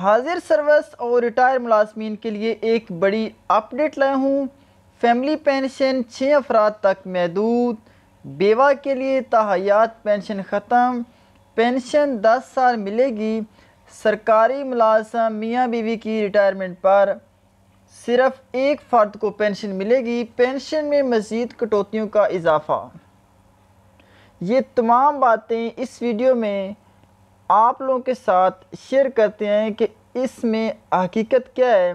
हाजिर सर्वस और रिटायर मुलाजमीन के लिए एक बड़ी अपडेट लाया हूँ फैमिली पेंशन छः अफराद तक महदूद बेवा के लिए तहयात पेंशन ख़त्म पेंशन दस साल मिलेगी सरकारी मुलाजम मियाँ बीवी की रिटायरमेंट पर सिर्फ एक फ़र्द को पेंशन मिलेगी पेंशन में मज़ीद कटौतियों का इजाफा ये तमाम बातें इस वीडियो में आप लोगों के साथ शेयर करते हैं कि इसमें हकीकत क्या है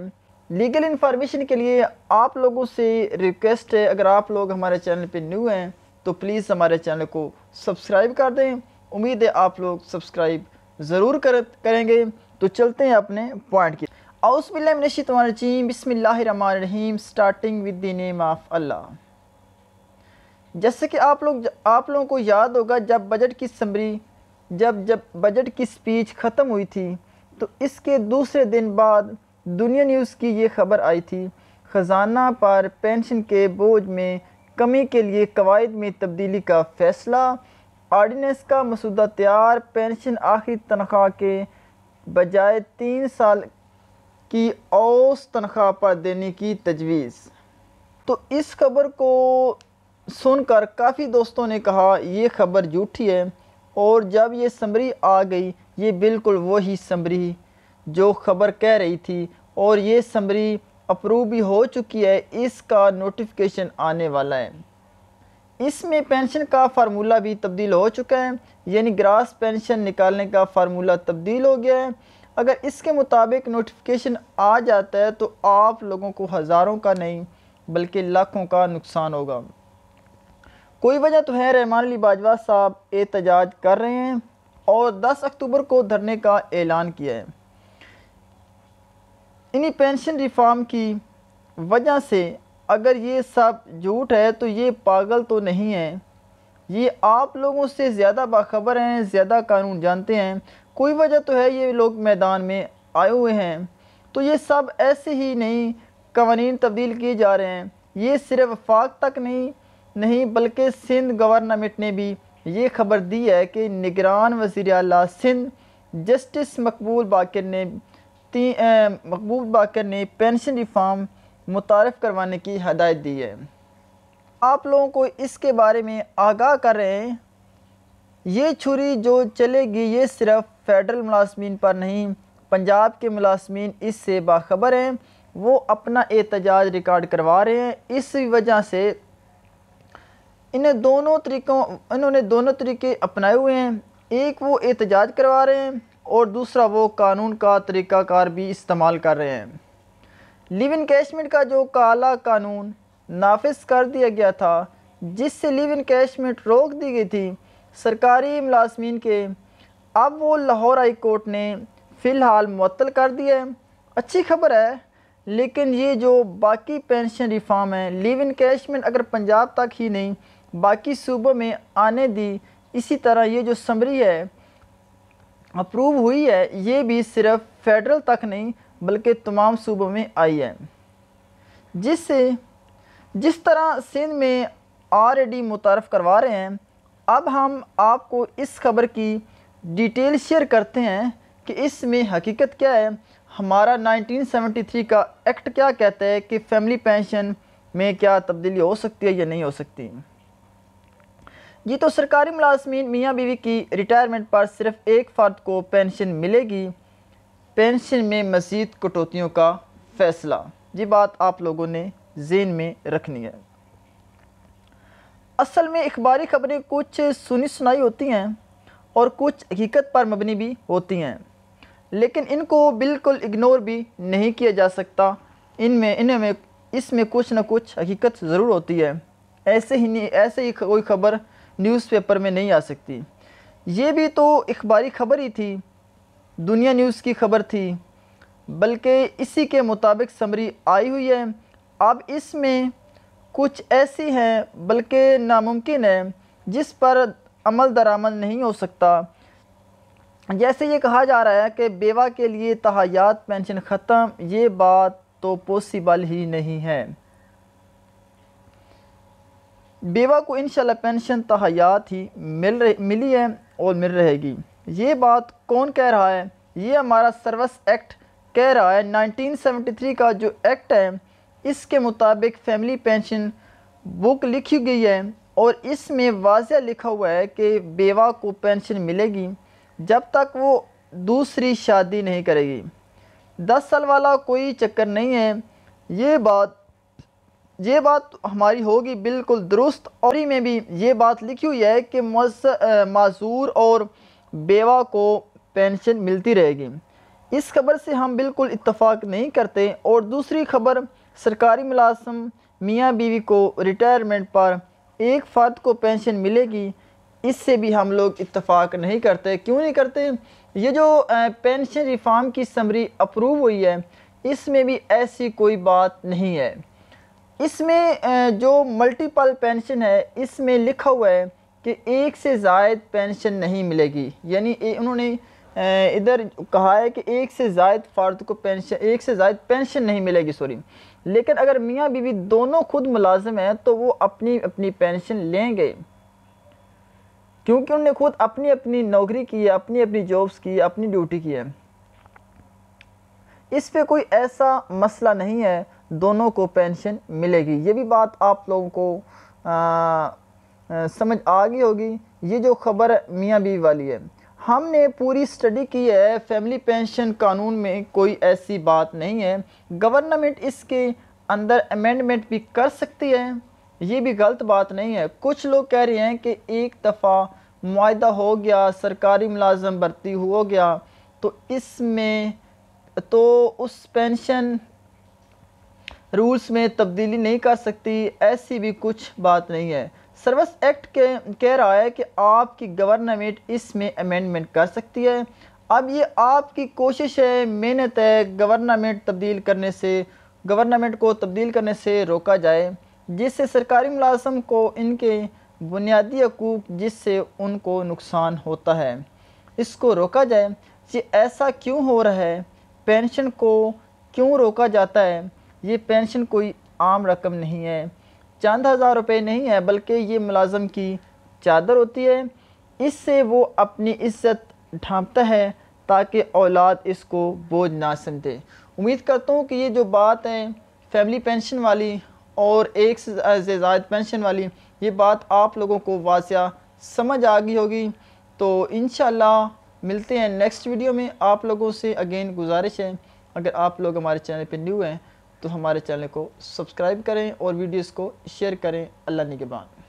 लीगल इन्फॉर्मेशन के लिए आप लोगों से रिक्वेस्ट है अगर आप लोग हमारे चैनल पे न्यू हैं तो प्लीज़ हमारे चैनल को सब्सक्राइब कर दें उम्मीद है आप लोग सब्सक्राइब ज़रूर कर करेंगे तो चलते हैं अपने पॉइंट की आउसबिल्लाशीतवानजीम बिसमीम starting with the name of Allah जैसे कि आप लोग आप लोगों को याद होगा जब बजट की समरी जब जब बजट की स्पीच ख़त्म हुई थी तो इसके दूसरे दिन बाद दुनिया न्यूज़ की ये खबर आई थी ख़जाना पर पेंशन के बोझ में कमी के लिए कवायद में तब्दीली का फ़ैसला आर्डीनेंस का मसूदा तैयार पेंशन आखिरी तनख्वाह के बजाय तीन साल की औस तनख्वाह पर देने की तजवीज़ तो इस खबर को सुनकर काफ़ी दोस्तों ने कहा यह खबर झूठी है और जब ये समरी आ गई ये बिल्कुल वही समरी जो खबर कह रही थी और ये समरी अप्रूव भी हो चुकी है इसका नोटिफिकेशन आने वाला है इसमें पेंशन का फार्मूला भी तब्दील हो चुका है यानी ग्रास पेंशन निकालने का फार्मूला तब्दील हो गया है अगर इसके मुताबिक नोटिफिकेशन आ जाता है तो आप लोगों को हज़ारों का नहीं बल्कि लाखों का नुकसान होगा कोई वजह तो है रहमान अली बाजवा साहब एहतजाज कर रहे हैं और 10 अक्टूबर को धरने का ऐलान किया है इन्हीं पेंशन रिफॉर्म की वजह से अगर ये सब झूठ है तो ये पागल तो नहीं है ये आप लोगों से ज़्यादा बाखबर हैं ज़्यादा कानून जानते हैं कोई वजह तो है ये लोग मैदान में आए हुए हैं तो ये सब ऐसे ही नहीं कवानीन तब्दील किए जा रहे हैं ये सिर्फ फाक तक नहीं नहीं बल्कि सिंध गवर्नमेंट ने भी ये खबर दी है कि निगरान वज़ी अला सिंध जस्टिस मकबूल बाकर ने मकबूल बाकर ने पेंशन रिफॉर्म मुतारफ़ करवाने की हदायत दी है आप लोगों को इसके बारे में आगाह कर रहे हैं ये छुरी जो चलेगी ये सिर्फ फेडरल मुलाजमीन पर नहीं पंजाब के मुलाजमीन इससे बाखबर हैं वो अपना एहतजाज रिकॉर्ड करवा रहे हैं इस वजह से इन दोनों तरीक़ों इन्होंने दोनों तरीके अपनाए हुए हैं एक वो एहतजाज करवा रहे हैं और दूसरा वो कानून का तरीक़ाकार भी इस्तेमाल कर रहे हैं लिव इन कैशमेंट का जो काला कानून नाफिज कर दिया गया था जिससे लिव इन कैशमेंट रोक दी गई थी सरकारी मुलाजमीन के अब वो लाहौर हाई कोर्ट ने फ़िलहाल मअतल कर दिया है अच्छी खबर है लेकिन ये जो बाकी पेंशन रिफॉर्म है लिव इन कैशमेंट अगर पंजाब तक ही नहीं बाकी सूबों में आने दी इसी तरह ये जो समरी है अप्रूव हुई है ये भी सिर्फ फेडरल तक नहीं बल्कि तमाम सूबों में आई है जिससे जिस तरह सिंध में ऑलरेडी मुतारफ़ करवा रहे हैं अब हम आपको इस खबर की डिटेल शेयर करते हैं कि इसमें हकीकत क्या है हमारा 1973 का एक्ट क्या कहता है कि फैमिली पेंशन में क्या तब्दीली हो सकती है या नहीं हो सकती ये तो सरकारी मुलाजमीन मियाँ बीवी की रिटायरमेंट पर सिर्फ एक फ़र्द को पेंशन मिलेगी पेंशन में मज़ीद कटौतियों का फ़ैसला ये बात आप लोगों ने जेन में रखनी है असल में अखबारी खबरें कुछ सुनी सुनाई होती हैं और कुछ हकीकत पर मबनी भी होती हैं लेकिन इनको बिल्कुल इग्नोर भी नहीं किया जा सकता इनमें इनमें इसमें कुछ ना कुछ हकीकत ज़रूर होती है ऐसे ही नहीं ऐसे ही कोई ख़बर न्यूज़पेपर में नहीं आ सकती ये भी तो अखबारी खबर ही थी दुनिया न्यूज़ की खबर थी बल्कि इसी के मुताबिक समरी आई हुई है अब इसमें कुछ ऐसी हैं बल्कि नामुमकिन है जिस पर अमल दरामद नहीं हो सकता जैसे ये कहा जा रहा है कि बेवा के लिए तहायात पेंशन ख़त्म ये बात तो पॉसिबल ही नहीं है बेवा को इन पेंशन तहयात ही मिल रही मिली है और मिल रहेगी ये बात कौन कह रहा है ये हमारा सर्विस एक्ट कह रहा है 1973 का जो एक्ट है इसके मुताबिक फैमिली पेंशन बुक लिखी गई है और इसमें वाजह लिखा हुआ है कि बेवा को पेंशन मिलेगी जब तक वो दूसरी शादी नहीं करेगी दस साल वाला कोई चक्कर नहीं है ये बात ये बात हमारी होगी बिल्कुल दुरुस्त और में भी ये बात लिखी हुई है कि मज़ूर और बेवा को पेंशन मिलती रहेगी इस खबर से हम बिल्कुल इतफाक़ नहीं करते और दूसरी खबर सरकारी मुलाजम मियाँ बीवी को रिटायरमेंट पर एक फ़र्द को पेंशन मिलेगी इससे भी हम लोग इतफाक नहीं करते क्यों नहीं करते ये जो पेंशन रिफॉर्म की समरी अप्रूव हुई है इसमें भी ऐसी कोई बात नहीं है इसमें जो मल्टीपल पेंशन है इसमें लिखा हुआ है कि एक से जायद पेंशन नहीं मिलेगी यानी उन्होंने इधर कहा है कि एक से जायद फ़र्द को पेंशन एक से जायद पेंशन नहीं मिलेगी सॉरी लेकिन अगर मियाँ बीवी दोनों खुद मुलाजम हैं तो वो अपनी अपनी पेंशन लेंगे क्योंकि उन्होंने खुद अपनी अपनी नौकरी की है अपनी अपनी जॉब्स की अपनी ड्यूटी की है इस पर कोई ऐसा मसला नहीं है दोनों को पेंशन मिलेगी ये भी बात आप लोगों को आ, आ, समझ आ गई होगी ये जो खबर मियाँ बीवी वाली है हमने पूरी स्टडी की है फैमिली पेंशन कानून में कोई ऐसी बात नहीं है गवर्नमेंट इसके अंदर अमेंडमेंट भी कर सकती है ये भी गलत बात नहीं है कुछ लोग कह रहे हैं कि एक दफ़ा माहा हो गया सरकारी मुलाजम भर्ती हो गया तो इसमें तो उस पेंशन रूल्स में तब्दीली नहीं कर सकती ऐसी भी कुछ बात नहीं है सर्विस एक्ट के कह रहा है कि आपकी गवर्नमेंट इसमें अमेंडमेंट कर सकती है अब ये आपकी कोशिश है मेहनत है गवर्नमेंट तब्दील करने से गवर्नमेंट को तब्दील करने से रोका जाए जिससे सरकारी मुलाजम को इनके बुनियादी हकूक जिससे उनको नुकसान होता है इसको रोका जाए कि ऐसा क्यों हो रहा है पेंशन को क्यों रोका जाता है ये पेंशन कोई आम रकम नहीं है चंद हज़ार रुपये नहीं है बल्कि ये मुलाजम की चादर होती है इससे वो अपनी इज्जत ढांपता है ताकि औलाद इसको बोझ ना समझे उम्मीद करता हूँ कि ये जो बात है फैमिली पेंशन वाली और एक से ज़ायद पेंशन वाली ये बात आप लोगों को वाजिया समझ आ गई होगी तो इन मिलते हैं नेक्स्ट वीडियो में आप लोगों से अगेन गुजारिश है अगर आप लोग हमारे चैनल पर न्यू हैं तो हमारे चैनल को सब्सक्राइब करें और वीडियोस को शेयर करें अल्लाह ने के बाद